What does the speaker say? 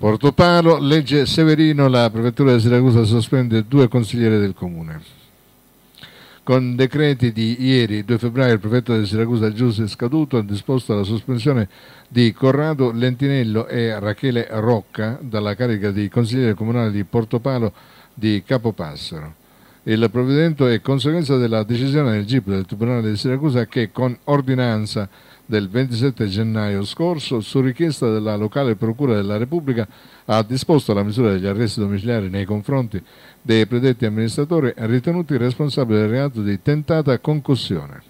Portopalo, legge Severino, la Prefettura di Siracusa sospende due consiglieri del Comune. Con decreti di ieri 2 febbraio il prefetto di Siracusa Giuseppe Scaduto ha disposto la sospensione di Corrado Lentinello e Rachele Rocca dalla carica di consigliere comunale di Portopalo di Capopassero. Il provvedimento è conseguenza della decisione del GIP del Tribunale di Siracusa che con ordinanza del 27 gennaio scorso, su richiesta della locale Procura della Repubblica, ha disposto la misura degli arresti domiciliari nei confronti dei predetti amministratori ritenuti responsabili del reato di tentata concussione.